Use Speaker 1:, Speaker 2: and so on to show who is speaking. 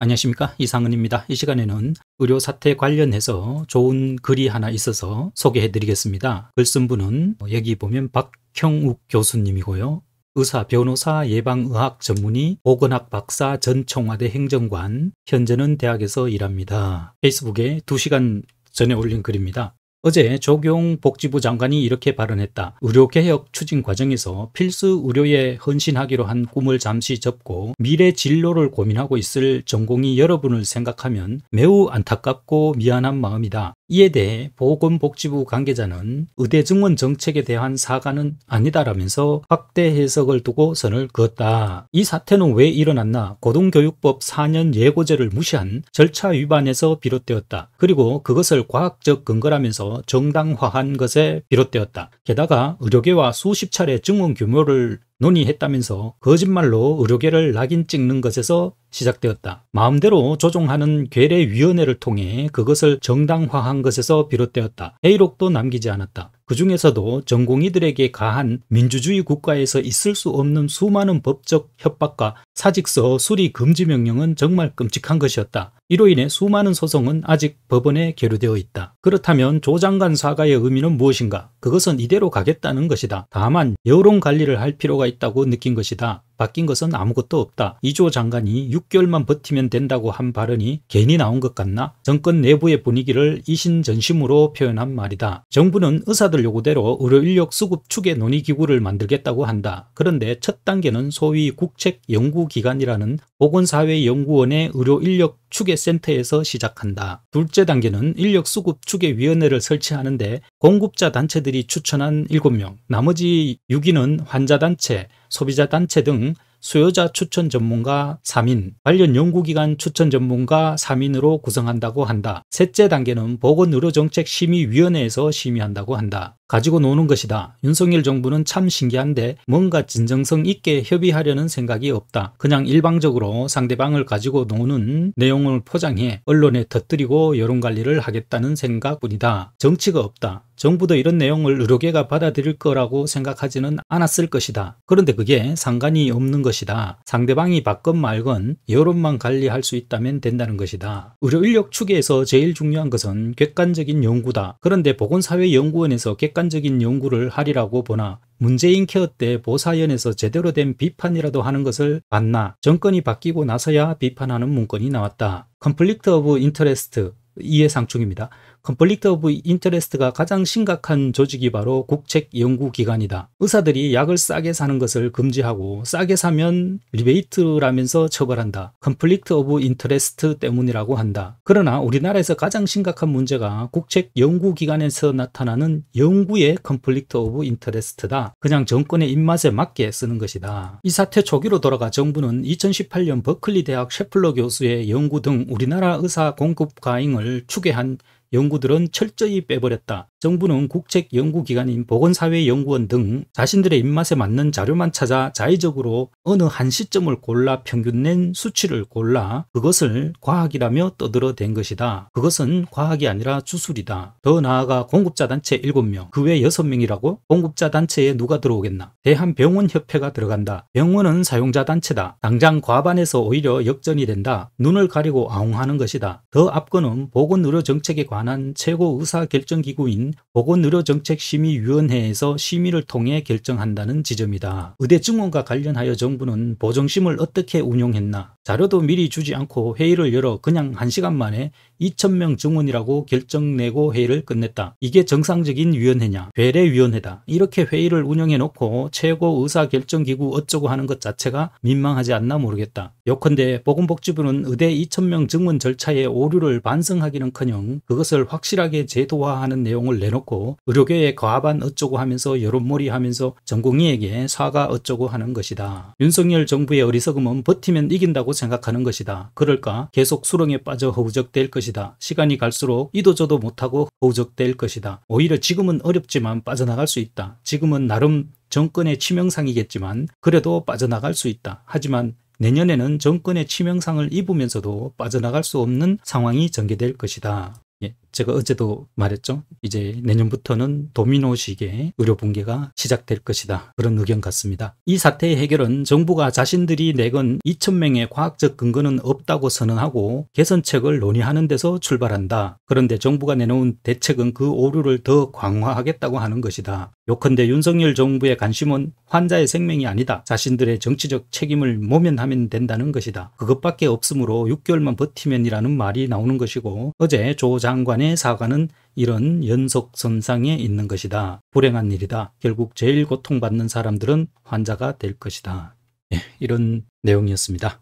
Speaker 1: 안녕하십니까 이상은입니다. 이 시간에는 의료 사태 관련해서 좋은 글이 하나 있어서 소개해 드리겠습니다. 글 쓴 분은 뭐 여기 보면 박형욱 교수님이고요. 의사, 변호사, 예방의학 전문의, 오건학 박사, 전 청와대 행정관, 현재는 대학에서 일합니다. 페이스북에 2시간 전에 올린 글입니다. 어제 조경 복지부 장관이 이렇게 발언했다. 의료개혁 추진 과정에서 필수 의료에 헌신하기로 한 꿈을 잠시 접고 미래 진로를 고민하고 있을 전공이 여러분을 생각하면 매우 안타깝고 미안한 마음이다. 이에 대해 보건복지부 관계자는 의대 증원 정책에 대한 사과는 아니다라면서 확대 해석을 두고 선을 그었다. 이 사태는 왜 일어났나? 고등교육법 4년 예고제를 무시한 절차 위반에서 비롯되었다. 그리고 그것을 과학적 근거라면서 정당화한 것에 비롯되었다. 게다가 의료계와 수십 차례 증원 규모를 논의했다면서 거짓말로 의료계를 낙인 찍는 것에서 시작되었다. 마음대로 조종하는 괴뢰위원회를 통해 그것을 정당화한 것에서 비롯되었다. 회의록도 남기지 않았다. 그 중에서도 전공이들에게 가한 민주주의 국가에서 있을 수 없는 수많은 법적 협박과 사직서 수리 금지 명령은 정말 끔찍한 것이었다. 이로 인해 수많은 소송은 아직 법원에 계류되어 있다. 그렇다면 조 장관 사과의 의미는 무엇인가? 그것은 이대로 가겠다는 것이다. 다만 여론 관리를 할 필요가 있다고 느낀 것이다. 바뀐 것은 아무것도 없다. 이조 장관이 6개월만 버티면 된다고 한 발언이 괜히 나온 것 같나? 정권 내부의 분위기를 이신전심으로 표현한 말이다. 정부는 의사들 요구대로 의료인력 수급 축의 논의기구를 만들겠다고 한다. 그런데 첫 단계는 소위 국책연구기관이라는 보건사회연구원의 의료인력 추계센터에서 시작한다. 둘째 단계는 인력수급추계위원회를 설치하는데 공급자 단체들이 추천한 7명, 나머지 6인은 환자단체, 소비자단체 등 수요자 추천 전문가 3인, 관련 연구기관 추천 전문가 3인으로 구성한다고 한다. 셋째 단계는 보건의료정책심의위원회에서 심의한다고 한다. 가지고 노는 것이다. 윤석열 정부는 참 신기한데 뭔가 진정성 있게 협의하려는 생각이 없다. 그냥 일방적으로 상대방을 가지고 노는 내용을 포장해 언론에 터뜨리고 여론관리를 하겠다는 생각뿐이다. 정치가 없다. 정부도 이런 내용을 의료계가 받아들일 거라고 생각하지는 않았을 것이다. 그런데 그게 상관이 없는 것이다. 상대방이 받건 말건 여론만 관리할 수 있다면 된다는 것이다. 의료 인력 추계에서 제일 중요한 것은 객관적인 연구다. 그런데 보건사회연구원에서 객관적인 연구를 하리라고 보나 문재인 케어 때 보사연에서 제대로 된 비판이라도 하는 것을 봤나 정권이 바뀌고 나서야 비판하는 문건이 나왔다. 컴플릭트 오브 인터레스트 이해상충입니다. 컨플릭트 오브 인터레스트가 가장 심각한 조직이 바로 국책연구기관이다. 의사들이 약을 싸게 사는 것을 금지하고 싸게 사면 리베이트라면서 처벌한다. 컨플릭트 오브 인터레스트 때문이라고 한다. 그러나 우리나라에서 가장 심각한 문제가 국책연구기관에서 나타나는 연구의 컨플릭트 오브 인터레스트다. 그냥 정권의 입맛에 맞게 쓰는 것이다. 이 사태 초기로 돌아가 정부는 2018년 버클리 대학 셰플러 교수의 연구 등 우리나라 의사 공급 과잉을 추계한 연구들은 철저히 빼버렸다. 정부는 국책 연구기관인 보건사회연구원 등 자신들의 입맛에 맞는 자료만 찾아 자의적으로 어느 한 시점을 골라 평균낸 수치를 골라 그것을 과학이라며 떠들어댄 것이다. 그것은 과학이 아니라 주술이다. 더 나아가 공급자 단체 7명, 그 외 6명이라고? 공급자 단체에 누가 들어오겠나? 대한병원협회가 들어간다. 병원은 사용자 단체다. 당장 과반에서 오히려 역전이 된다. 눈을 가리고 아웅하는 것이다. 더 앞거는 보건의료정책에 관한 관한 최고 의사 결정 기구인 보건의료정책심의위원회에서 심의를 통해 결정한다는 지점이다. 의대 증원과 관련하여 정부는 보정심을 어떻게 운용했나 자료도 미리 주지 않고 회의를 열어 그냥 1시간 만에 2천명 증원이라고 결정내고 회의를 끝냈다. 이게 정상적인 위원회냐 괴뢰위원회다. 이렇게 회의를 운영해놓고 최고 의사결정기구 어쩌고 하는 것 자체가 민망하지 않나 모르겠다. 요컨대 보건복지부는 의대 2천명 증원 절차에 오류를 반성하기는커녕 그것 것을 확실하게 제도화하는 내용을 내놓고 의료계의 과반 어쩌고 하면서 여론몰이 하면서 전공이에게 사과 어쩌고 하는 것이다. 윤석열 정부의 어리석음은 버티면 이긴다고 생각하는 것이다. 그럴까 계속 수렁에 빠져 허우적될 것이다. 시간이 갈수록 이도저도 못하고 허우적될 것이다. 오히려 지금은 어렵지만 빠져나갈 수 있다. 지금은 나름 정권의 치명상이겠지만 그래도 빠져나갈 수 있다. 하지만 내년에는 정권의 치명상을 입으면서도 빠져나갈 수 없는 상황이 전개될 것이다. Yeah. 제가 어제도 말했죠. 이제 내년부터는 도미노식의 의료 붕괴가 시작될 것이다. 그런 의견 같습니다. 이 사태의 해결은 정부가 자신들이 내건 2천명의 과학적 근거는 없다고 선언하고 개선책을 논의하는 데서 출발한다. 그런데 정부가 내놓은 대책은 그 오류를 더 강화하겠다고 하는 것이다. 요컨대 윤석열 정부의 관심은 환자의 생명이 아니다. 자신들의 정치적 책임을 모면하면 된다는 것이다. 그것밖에 없으므로 6개월만 버티면이라는 말이 나오는 것이고 어제 조 장관의 사과는 이런 연속선상에 있는 것이다. 불행한 일이다. 결국 제일 고통받는 사람들은 환자가 될 것이다. 예, 이런 내용이었습니다.